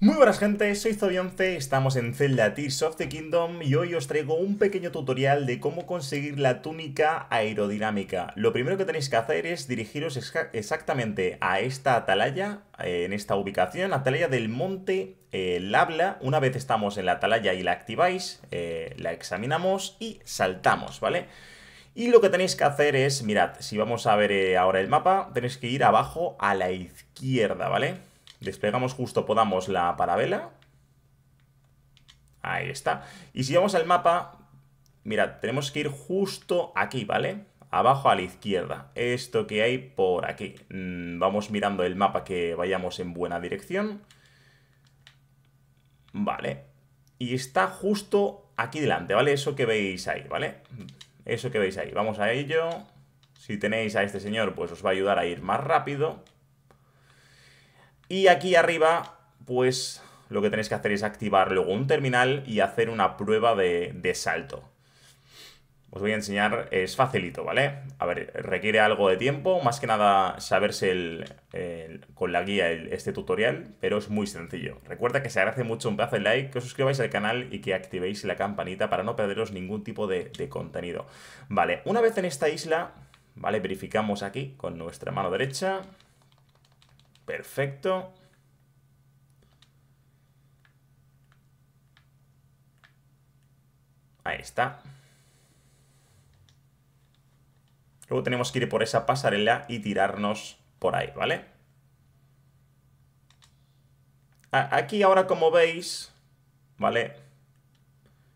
Muy buenas gente, soy Zobionce, estamos en Zelda Tears of the Kingdom y hoy os traigo un pequeño tutorial de cómo conseguir la túnica aerodinámica. Lo primero que tenéis que hacer es dirigiros exactamente a esta atalaya, eh, en esta ubicación, atalaya del monte Labla. Una vez estamos en la atalaya y la activáis, eh, la examinamos y saltamos, ¿vale? Y lo que tenéis que hacer es, mirad, si vamos a ver eh, ahora el mapa, tenéis que ir abajo a la izquierda, ¿vale? desplegamos justo podamos la parabela. Ahí está. Y si vamos al mapa, mira, tenemos que ir justo aquí, ¿vale? Abajo a la izquierda. Esto que hay por aquí. Mm, vamos mirando el mapa que vayamos en buena dirección. Vale. Y está justo aquí delante, ¿vale? Eso que veis ahí, ¿vale? Eso que veis ahí. Vamos a ello. Si tenéis a este señor, pues os va a ayudar a ir más rápido. Y aquí arriba, pues lo que tenéis que hacer es activar luego un terminal y hacer una prueba de, salto. Os voy a enseñar, es facilito, ¿vale? A ver, requiere algo de tiempo, más que nada saberse con la guía este tutorial, pero es muy sencillo. Recuerda que se agradece mucho un pedazo de like, que os suscribáis al canal y que activéis la campanita para no perderos ningún tipo de, de contenido. Vale, una vez en esta isla, ¿vale? Verificamos aquí con nuestra mano derecha, Perfecto. Ahí está. Luego tenemos que ir por esa pasarela y tirarnos por ahí, ¿vale? Aquí ahora, como veis, ¿vale?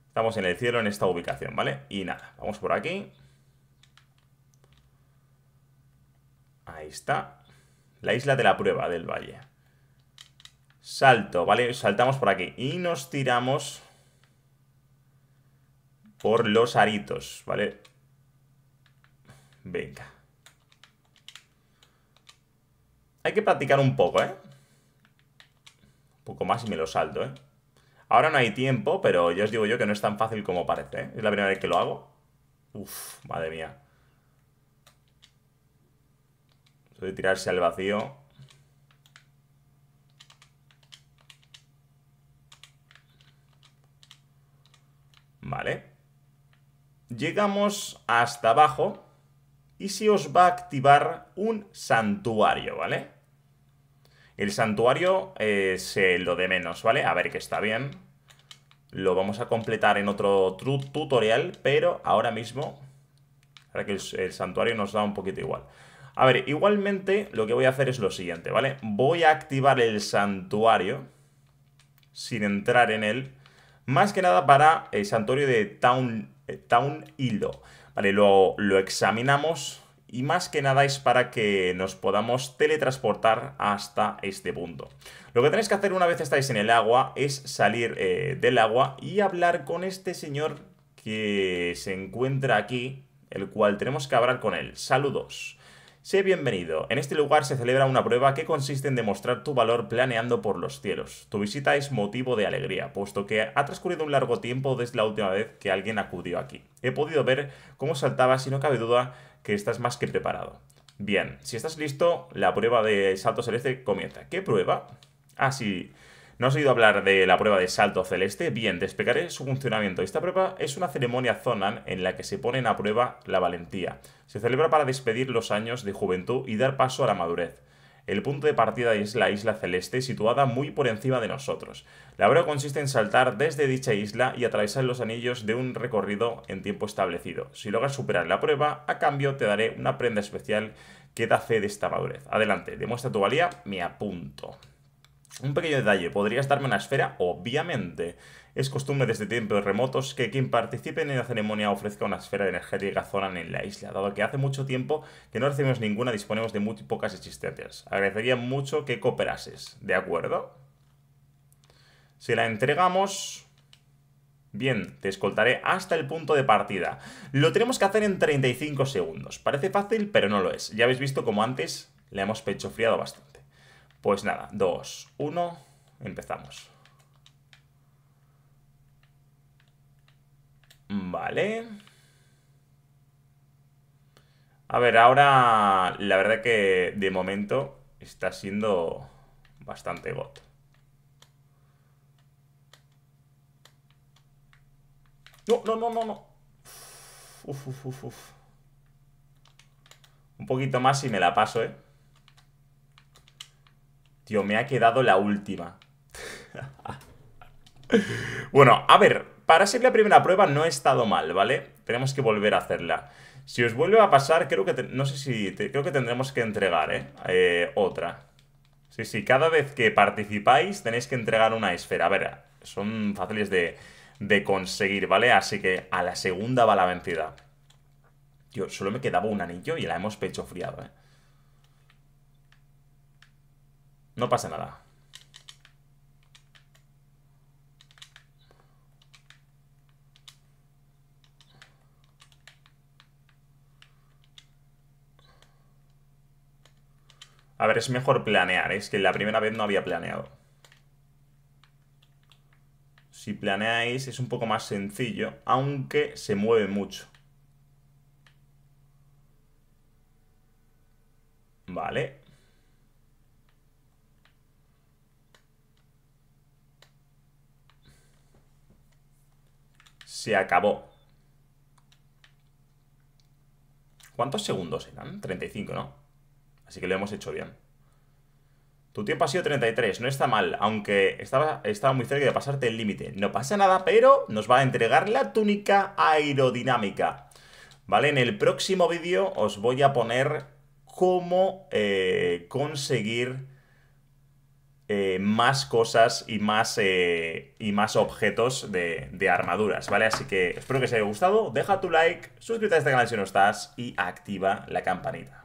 Estamos en el cielo en esta ubicación, ¿vale? Y nada, vamos por aquí. Ahí está. La isla de la prueba del valle. Salto, ¿vale? Saltamos por aquí. Y nos tiramos por los aritos, ¿vale? Venga. Hay que practicar un poco, ¿eh? Un poco más y me lo salto, ¿eh? Ahora no hay tiempo, pero ya os digo yo que no es tan fácil como parece, ¿eh? Es la primera vez que lo hago. uff madre mía. de tirarse al vacío. Vale. Llegamos hasta abajo y si os va a activar un santuario, ¿vale? El santuario es eh, lo de menos, ¿vale? A ver que está bien. Lo vamos a completar en otro tutorial, pero ahora mismo... Ahora que el santuario nos da un poquito igual. A ver, igualmente lo que voy a hacer es lo siguiente, ¿vale? Voy a activar el santuario sin entrar en él, más que nada para el santuario de Town, eh, Town Hilo. Vale, lo, examinamos y más que nada es para que nos podamos teletransportar hasta este punto. Lo que tenéis que hacer una vez estáis en el agua es salir eh, del agua y hablar con este señor que se encuentra aquí, el cual tenemos que hablar con él. Saludos. Sé bienvenido. En este lugar se celebra una prueba que consiste en demostrar tu valor planeando por los cielos. Tu visita es motivo de alegría, puesto que ha transcurrido un largo tiempo desde la última vez que alguien acudió aquí. He podido ver cómo saltabas y no cabe duda que estás más que preparado. Bien, si estás listo, la prueba de salto celeste comienza. ¿Qué prueba? Ah, sí. ¿No has oído hablar de la prueba de salto celeste? Bien, despegaré su funcionamiento. Esta prueba es una ceremonia Zonan en la que se ponen a prueba la valentía. Se celebra para despedir los años de juventud y dar paso a la madurez. El punto de partida es la isla celeste, situada muy por encima de nosotros. La prueba consiste en saltar desde dicha isla y atravesar los anillos de un recorrido en tiempo establecido. Si logras superar la prueba, a cambio te daré una prenda especial que da fe de esta madurez. Adelante, demuestra tu valía, me apunto. Un pequeño detalle, podrías darme una esfera, obviamente. Es costumbre desde tiempos remotos que quien participe en la ceremonia ofrezca una esfera de energética Zoran en la isla, dado que hace mucho tiempo que no recibimos ninguna, disponemos de muy pocas existencias, Agradecería mucho que cooperases, ¿de acuerdo? Si la entregamos... Bien, te escoltaré hasta el punto de partida. Lo tenemos que hacer en 35 segundos. Parece fácil, pero no lo es. Ya habéis visto como antes le hemos pechofriado bastante. Pues nada, dos, uno empezamos. Vale. A ver, ahora la verdad que de momento está siendo bastante got. No, no, no, no, no. Uf, uf, uf, uf. Un poquito más y me la paso, ¿eh? Tío, me ha quedado la última. bueno, a ver, para ser la primera prueba no he estado mal, ¿vale? Tenemos que volver a hacerla. Si os vuelve a pasar, creo que... no sé si... creo que tendremos que entregar, ¿eh? ¿eh? Otra. Sí, sí, cada vez que participáis tenéis que entregar una esfera. A ver, son fáciles de, de conseguir, ¿vale? Así que a la segunda va la vencida. Tío, solo me quedaba un anillo y la hemos pechofriado, friado, ¿eh? No pasa nada. A ver, es mejor planear. ¿eh? Es que la primera vez no había planeado. Si planeáis es un poco más sencillo, aunque se mueve mucho. Vale, se acabó. ¿Cuántos segundos eran? 35, ¿no? Así que lo hemos hecho bien. Tu tiempo ha sido 33, no está mal, aunque estaba, estaba muy cerca de pasarte el límite. No pasa nada, pero nos va a entregar la túnica aerodinámica. ¿Vale? En el próximo vídeo os voy a poner cómo eh, conseguir eh, más cosas y más, eh, y más objetos de, de, armaduras, ¿vale? Así que espero que os haya gustado, deja tu like, suscríbete a este canal si no estás y activa la campanita.